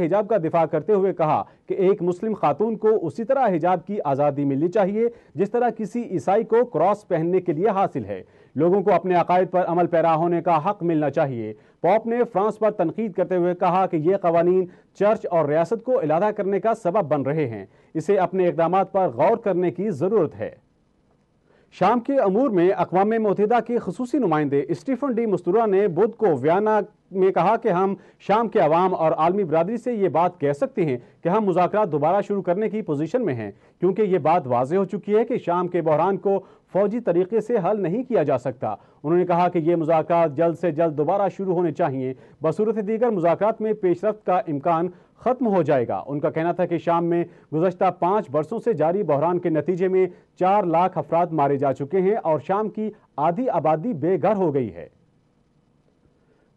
हिजाब का दिफा करते हुए कहा कि एक मुस्लिम खातून को उसी तरह हिजाब की आज़ादी मिलनी चाहिए जिस तरह किसी ईसाई को क्रॉस पहनने के लिए हासिल है लोगों को अपने अकायद पर अमल पैरा होने का हक मिलना चाहिए पॉप ने फ्रांस पर तनकीद करते हुए कहा कि ये कवानीन चर्च और रियासत को इलादा करने का सबब बन रहे हैं इसे अपने इकदाम पर गौर करने की ज़रूरत है शाम के अमूर में अकवा मतहदा के खसूसी नुमाइंदे स्टीफन डी मस्तूरा ने बुध को व्याना में कहा कि हम शाम के अवाम और आलमी बरदरी से ये बात कह सकते हैं कि हम मुजाकर दोबारा शुरू करने की पोजिशन में हैं क्योंकि ये बात वाज हो चुकी है कि शाम के बहरान को फौजी तरीके से हल नहीं किया जा सकता उन्होंने कहा कि ये मुजाकर जल्द से जल्द दोबारा शुरू होने चाहिए बसूरत दीगर मुजाकर में पेशरफ का इम्कान खत्म हो जाएगा उनका कहना था कि शाम में गुजशत पाँच बरसों से जारी बहरान के नतीजे में चार लाख अफराद मारे जा चुके हैं और शाम की आधी आबादी बेघर हो गई है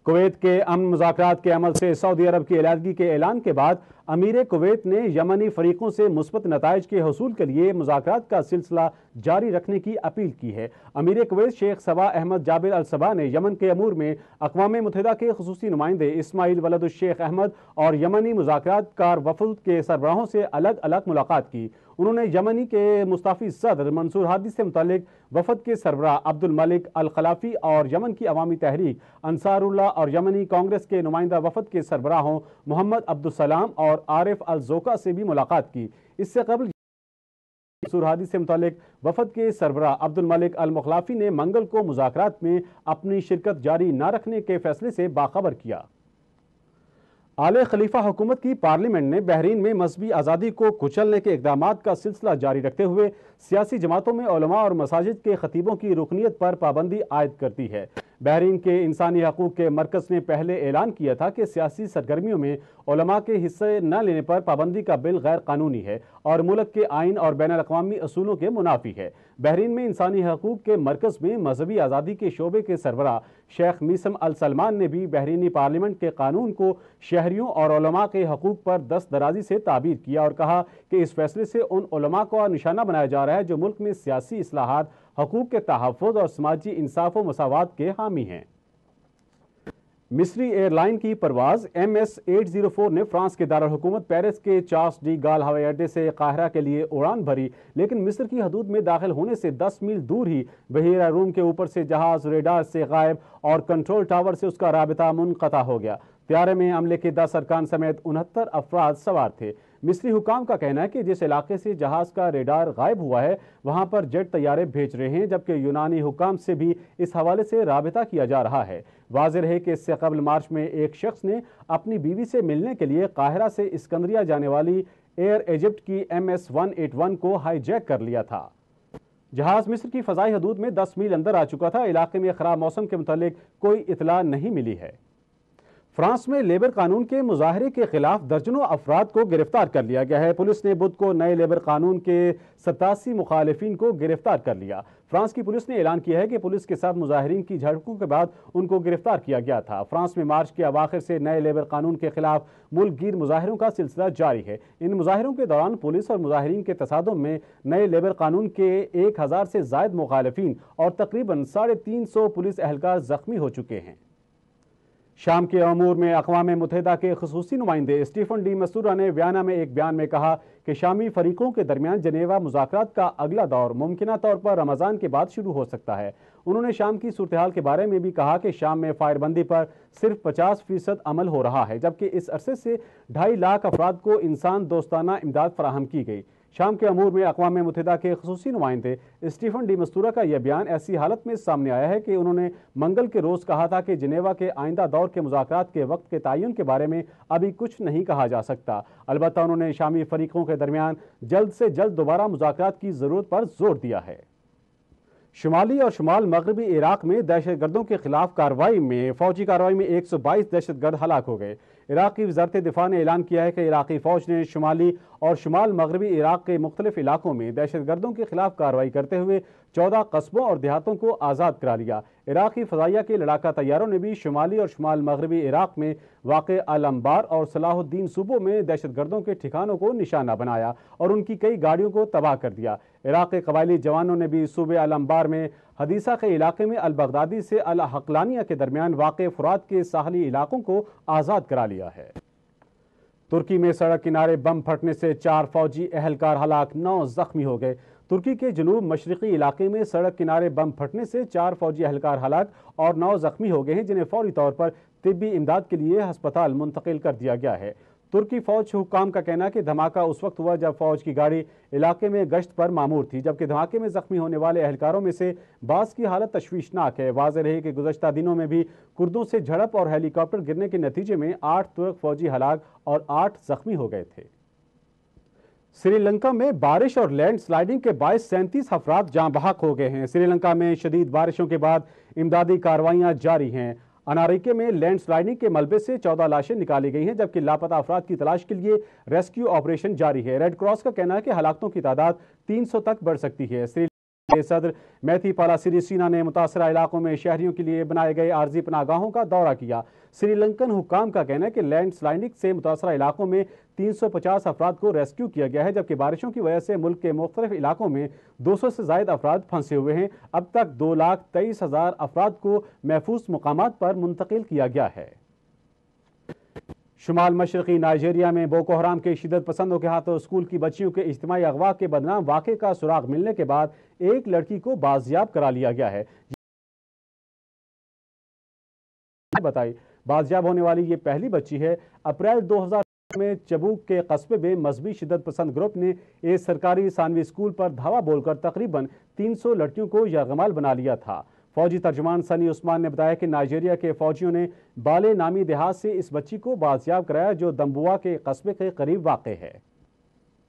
कुवैत के अमन मुजात के अमल से सऊदी अरब की अलीहदगी के ऐलान के बाद अमीर कुवैत ने यमनी फरीकों से मुस्बत नतज के हसूल के लिए मुजात का सिलसिला जारी रखने की अपील की है अमीर Kuwait Sheikh Sabah Ahmad Jaber Alsabah ने यमन के अमूर में अकवा मुतहदा के खसूस नुमाइंदे इसमाइल वलदुलशेख अहमद और यमनी मुजात कार वफुल के सरबराहों से अलग अलग मुलाकात की उन्होंने यमनी के मुस्ताफी सदर मंसूर हादी से मुतक वफद के सरबरा अब्दुल मलिक अल खलाफी और यमन की अवामी तहरीक अंसारुल्ला और यमनी कांग्रेस के नुमाइंदा वफद के सरबराहों मोहम्मद अब्दुलसलाम और आरिफ अल जोका से भी मुलाकात की इससे कबल सुरहादी से मुतक वफद के सरबरा अब्दुल मलिक अल मुखलाफी ने मंगल को मुजात में अपनी शिरकत जारी न रखने के फैसले से बाखबर किया आले खलीफा हुकूमत की पार्लियामेंट ने बहरीन में मजहबी आज़ादी को कुचलने के इकदाम का सिलसिला जारी रखते हुए सियासी जमातों में और मसाजिद के खतीबों की रुकनीत पर पाबंदी आयद करती है बहरीन के इंसानी हकूक़ के मरकज़ ने पहले ऐलान किया था कि सियासी सरगर्मियों में के हिस्से न लेने पर पाबंदी का बिल गैर कानूनी है और मुल्क के आइन और बैन अवी असूलों के मुनाफी है बहरीन में इंसानी हकूक़ के मरकज़ में मजहबी आज़ादी के शोबे के सरबरा शेख मीसम अल सलमान ने भी बहरीनी पार्लियामेंट के कानून को शहरीों और के हकूक़ पर दस दराजी से ताबीर किया और कहा कि इस फैसले से उन को निशाना बनाया जा रहा है जो मुल्क में सियासी असलाहत हकूक़ के तहफ़ और समाजी इंसाफ व मसावत के हामी हैं मिस्री एयरलाइन की परवाज M S eight zero four ने फ्रांस के दारकूमत पेरिस के चार्स डी गाल हवाई अड्डे से काहरा के लिए उड़ान भरी लेकिन मिस्र की हदूद में दाखिल होने से दस मील दूर ही बहरा रूम के ऊपर से जहाज रेडार से गायब और कंट्रोल टावर से उसका रबता मुनता हो गया प्यारे में अमले के दस अरकान समेत उनहत्तर अफराद सवार थे मिस्री हुकाम का कहना है कि जिस इलाके से जहाज का रेडार गायब हुआ है वहां पर जेट तैयारे भेज रहे हैं जबकि यूनानी हुकाम से भी इस हवाले से रबता किया जा रहा है वाज है कि इससे कबल मार्च में एक शख्स ने अपनी बीवी से मिलने के लिए काहिरा से इसकंदरिया जाने वाली एयर इजिप्ट की M S one eight one को हाईजैक कर लिया था जहाज मिस्र की फजाई हदूद में 10 मील अंदर आ चुका था इलाके में खराब मौसम के मुतालिक कोई इतला नहीं मिली है फ्रांस में लेबर कानून के मुजाहरे के खिलाफ दर्जनों अफराद को गिरफ्तार कर लिया गया है पुलिस ने बुध को नए लेबर कानून के सतासी मुखालफन को गिरफ्तार कर लिया फ्रांस की पुलिस ने ऐलान किया है कि पुलिस के साथ मुजाहरीन की झड़पों के बाद उनको गिरफ्तार किया गया था फ्रांस में मार्च के अवाखिर से नए लेबर कानून के खिलाफ गिर मुजाहरों का सिलसिला जारी है इन मुजाहरों के दौरान पुलिस और मुजाहरीन के तसादम में नए लेबर कानून के एक हज़ार से जायद मुखालफी और तकरीबन साढ़े तीन सौ पुलिस एहलकार जख्मी हो चुके हैं शाम के अमूर में अकवा मुतहदा के खसूसी नुमाइंदे स्टीफन डी मसूरा ने व्याना में एक बयान में कहा कि शामी फरीकों के दरमियान जनेवा मुजाकर का अगला दौर मुमकिन तौर पर रमज़ान के बाद शुरू हो सकता है उन्होंने शाम की सूरत के बारे में भी कहा कि शाम में फायरबंदी पर सिर्फ पचास फीसद अमल हो रहा है जबकि इस अरसे से ढाई लाख अफराद को इंसान दोस्ताना इमदाद फराहम की गई शाम के अमूर में अकवा मुतहदा के खसूस नुमाइंदे स्टीफन डी मस्तूरा का यह बयान ऐसी हालत में सामने आया है कि उन्होंने मंगल के रोज़ कहा था कि जिनेवा के आइंदा दौर के मुजाकर के वक्त के तयन के बारे में अभी कुछ नहीं कहा जा सकता अलबत् उन्होंने शामी फरीकों के दरमियान जल्द से जल्द दोबारा मुजाकर की ज़रूरत पर जोर दिया है शुमाली और शुमाल मगरबी इराक में दहशत गर्दों के खिलाफ कार्रवाई में फौजी कार्रवाई में 122 दहशत गर्द हलाक हो गए इराक़ की वजारत दिफा ने ऐलान किया है कि इराक़ी फ़ौज ने शुमाली और शुमाल मगरबी इराक़ के मुख्तलिफ इलाकों में दहशत गर्दों के खिलाफ कार्रवाई करते हुए चौदह कस्बों और देहातों को आज़ाद करा लिया इराक़ी फ़जाइया के लड़ाका तैयारों ने भी शुमाली और शुमाल मगरबी इराक़ में वाक़ आलमबार और सलाहुद्दीन सूबों में दहशत गर्दों के ठिकानों को निशाना बनाया और उनकी कई गाड़ियों को तबाह कर दिया इराक़ के कबायली जवानों ने भी सूबे अलम्बार में हदीसा के इलाके में अलबगदादी से अल हकलानिया के दरमियान वाक़ फुरात के साहली इलाकों को आज़ाद करा लिया है तुर्की में सड़क किनारे बम फटने से चार फौजी अहलकार हलाक नौ जख्मी हो गए तुर्की के जनूब मशरकी इलाके में सड़क किनारे बम फटने से चार फौजी अहलकार हलाक और नौ जख्मी हो गए हैं जिन्हें फौरी तौर पर तिबी इमदाद के लिए हस्पताल मुंतकिल कर दिया गया है तुर्की फौज हुकाम का कहना कि धमाका उस वक्त हुआ जब फौज की गाड़ी इलाके में गश्त पर मामूर थी जबकि धमाके में जख्मी होने वाले अहलकारों में से बास की हालत तश्वीशनाक है वाज रहे कि गुजशत दिनों में भी कुर्दों से झड़प और हेलीकॉप्टर गिरने के नतीजे में आठ तुर्क फौजी हलाक और आठ जख्मी हो गए थे श्रीलंका में बारिश और लैंडस्लाइडिंग के बाईस सैंतीस अफराद जहां बहाक हो गए हैं श्रीलंका में शदीद बारिशों के बाद इमदादी कार्रवाइयां जारी हैं अनारिके में लैंडस्लाइडिंग के मलबे से चौदह लाशें निकाली गई हैं जबकि लापता अफराद की तलाश के लिए रेस्क्यू ऑपरेशन जारी है रेड क्रॉस का कहना है कि हलाकतों की तादाद 300 तक बढ़ सकती है सदर मैथीपाला सिरीसीना ने मुतासर इलाकों में शहरियों के लिए बनाए गए आर्जी पनागाहों का दौरा किया श्रीलंकन हुकाम का कहना है कि लैंड स्लाइडिंग से मुतासर इलाकों में 350 अफराद को रेस्क्यू किया गया है जबकि बारिशों की वजह से मुल्क के मुख्तलिफ इलाकों में 200 से जायद अफराद फंसे हुए हैं अब तक दो लाख तेईस हज़ार अफराद को महफूज मकाम पर मुंतकिल किया गया है शुमाल मशरकी नाइजेरिया में बोको हराम के शिदत पसंदों के हाथों स्कूल की बच्चियों के इज्तमी अगवा के बदनाम वाक़े का सुराग मिलने के बाद एक लड़की को बाजियाब करा लिया गया है बताई बाजियाब होने वाली ये पहली बच्ची है अप्रैल 2000 में चबूक के कस्बे में मजहबी शिदत पसंद ग्रुप ने एक सरकारी सानवी स्कूल पर धावा बोलकर तकरीबन 300 लड़कियों को यरगमाल बना लिया था फौजी तर्जमान सनी उस्मान ने बताया कि नाइजीरिया के फौजियों ने बाले नामी देहात से इस बच्ची को बाजियाब कराया जो दम्बुआ के कस्बे के करीब वाक़ है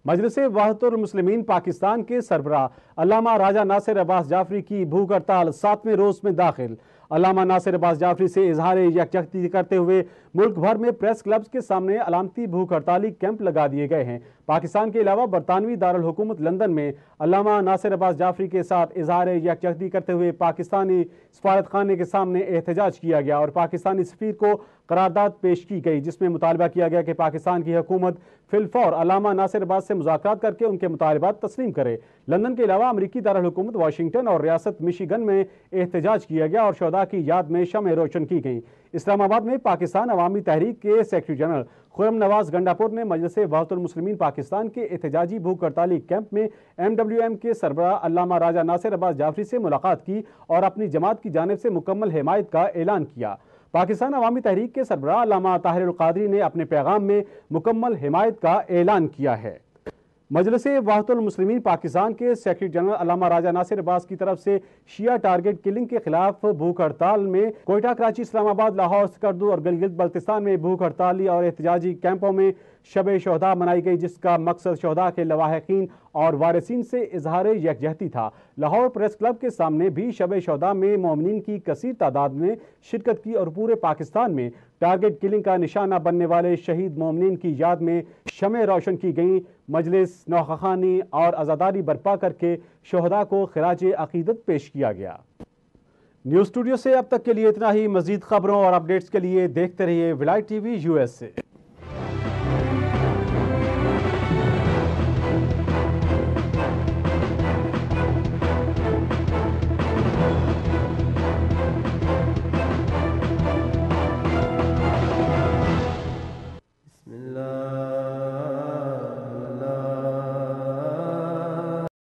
मजलिस वाहतुलमसलमिन पाकिस्तान के सरबरा अलामा राजा नासिर अब्बास जाफरी की भूख हड़ताल सातवें रोज़ में दाखिल अलामा नासिर अब्बास जाफरी से इजहार यकजहती करते हुए मुल्क भर में प्रेस क्लब्स के सामने अलामती भूख हड़ताली कैंप लगा दिए गए हैं पाकिस्तान के अलावा बरतानवी दारकूमत लंदन में अलामा नासिर अब्बास जाफरी के साथ इजहार यकजहती करते हुए पाकिस्तानी सफारत खाने के सामने एहतजाज किया गया और पाकिस्तानी सफ़ीर को करारदाद पेश की गई जिसमें मुतालबा किया गया कि पाकिस्तान की हकूमत फिलफौर अलामा नासिर अब्बास से मुजाक करके उनके मुतालबात तस्लीम करे लंदन के अलावा अमरीकी दारकूमत वाशिंगटन और रियासत मिशीगन में एहतजाज किया गया और शहदा की याद में शम रोशन की गई इस्लामाबाद में पाकिस्तान अवामी तहरीक के सेक्रेटरी जनरल खुरम नवाज गंडापुर ने मजलिस वहातुलमसलमिन पाकिस्तान के एहतजाजी भूख हड़ताली कैंप में एम डब्ल्यू एम के सरबरा अलामा राजा नासिर अब्बास जाफरी से मुलाकात की और अपनी जमात की जानब से मुकम्मल हमायत का ऐलान किया पाकिस्तान अवामी तहरीक के सरबरा अलामा ताहिर ने अपने पैगाम में मुकम्मल हमायत का ऐलान किया है मजलिस वाहतुलमसलमिन पाकिस्तान के सेक्रेटरी जनरल अलामा राजा नासिर अब्बास की तरफ से शिया टारगेट किलिंग के खिलाफ भूख हड़ताल में कोयटा कराची इस्लामाबाद लाहौर स्कर्दू और गिलगित बल्तिस्तान में भूख हड़ताली और एहतजाजी कैंपों में शब शहदा मनाई गई जिसका मकसद शहदा के लवाहकिन और वारसिन से इजहार यकजहती था लाहौर प्रेस क्लब के सामने भी शब शहदा में मोमिन की कसीर तादाद में शिरकत की और पूरे पाकिस्तान में टारगेट किलिंग का निशाना बनने वाले शहीद मोमिन की याद में शमें रोशन की गईं मजलिस नौखानी और आज़ादारी बर्पा करके शहदा को खराज अकीदत पेश किया गया न्यूज़ स्टूडियो से अब तक के लिए इतना ही मजीद खबरों और अपडेट्स के लिए देखते रहिए विलाय टी वी